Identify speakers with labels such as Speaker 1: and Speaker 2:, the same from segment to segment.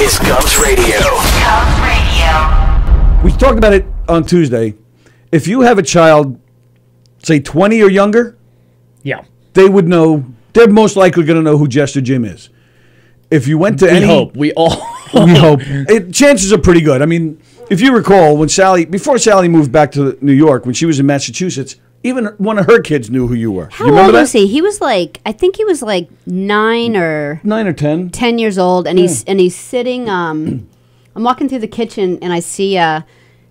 Speaker 1: is Gumps Radio. Radio. We talked about it on Tuesday. If you have a child, say 20 or younger, yeah, they would know. They're most likely going to know who Jester Jim is. If you went to we any, hope we all we hope it, chances are pretty good. I mean, if you recall, when Sally before Sally moved back to New York, when she was in Massachusetts, even one of her kids knew who you were. How you old that? was he? He was like, I think he was like nine or nine or ten. Ten years old, and yeah. he's hmm. and he's sitting. Um, I'm walking through the kitchen, and I see uh,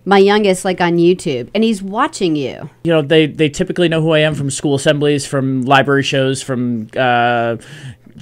Speaker 1: my youngest like on YouTube, and he's watching you. You know, they they typically know who I am from school assemblies, from library shows, from uh,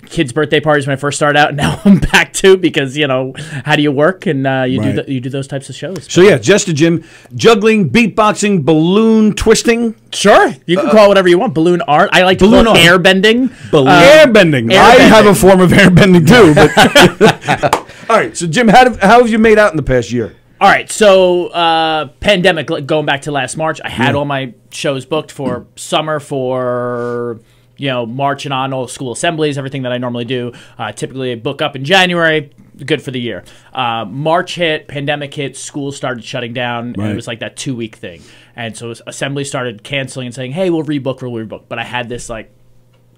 Speaker 1: kids' birthday parties when I first started out, and now I'm back to because you know how do you work and uh, you right. do the, you do those types of shows. So yeah, just a gym, juggling, beatboxing, balloon twisting. Sure, you can uh, call whatever you want. Balloon art. I like balloon art. air bending. Balloon uh, air bending. I have a form of air bending too. all right, so Jim, how, how have you made out in the past year? All right, so uh, pandemic going back to last March, I had yeah. all my shows booked for summer for you know, marching on all school assemblies, everything that I normally do. Uh, typically, I book up in January, good for the year. Uh, March hit, pandemic hit, schools started shutting down, right. and it was like that two week thing. And so assembly started canceling and saying, "Hey, we'll rebook, we'll rebook." But I had this like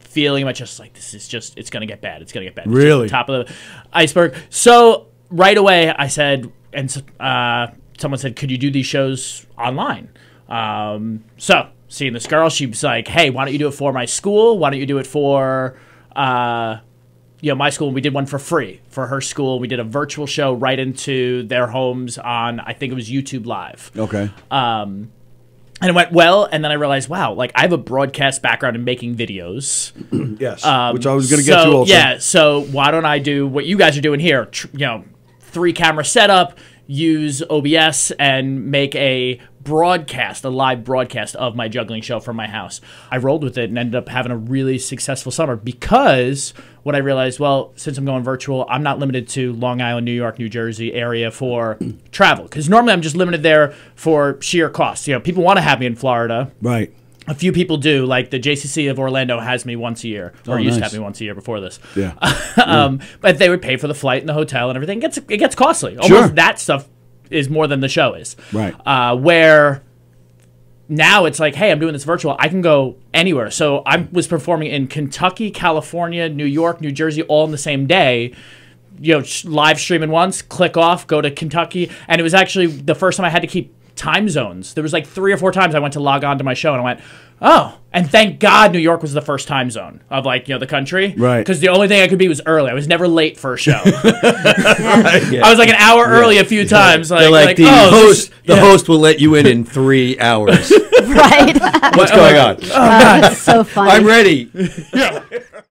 Speaker 1: feeling about just like this is just it's gonna get bad, it's gonna get bad. really, top of the iceberg. So right away, I said, and uh, someone said, "Could you do these shows online?" Um, so seeing this girl. She's like, hey, why don't you do it for my school? Why don't you do it for, uh, you know, my school? And we did one for free for her school. We did a virtual show right into their homes on, I think it was YouTube Live. Okay. Um, and it went well, and then I realized, wow, like I have a broadcast background in making videos. yes, um, which I was going to get to. Also. Yeah, so why don't I do what you guys are doing here? Tr- you know, three camera setup, use OBS, and make a broadcast, a live broadcast of my juggling show from my house. I rolled with it and ended up having a really successful summer because what I realized, well, since I'm going virtual, I'm not limited to Long Island, New York, New Jersey area for travel. Because normally I'm just limited there for sheer costs. You know, people want to have me in Florida. Right. A few people do, like the JCC of Orlando has me once a year, or oh, used to have me once a year before this. Yeah. um, yeah. But they would pay for the flight and the hotel and everything. It gets, it gets costly. Almost sure. that stuff is more than the show is. Right. Uh, where now it's like, hey, I'm doing this virtual. I can go anywhere. So I was performing in Kentucky, California, New York, New Jersey, all in the same day. You know, live streaming once, click off, go to Kentucky, and it was actually the first time I had to keep time zones. There was like three or four times I went to log on to my show and I went, oh, and thank God New York was the first time zone of like you know the country, right? Because the only thing I could be was early. I was never late for a show. yeah. I was like an hour early yeah. a few yeah. times. Like, like, like, the oh, host, this, the host will let you in in three hours. right? What's going uh, on? Oh, God, so funny. I'm ready. Yeah.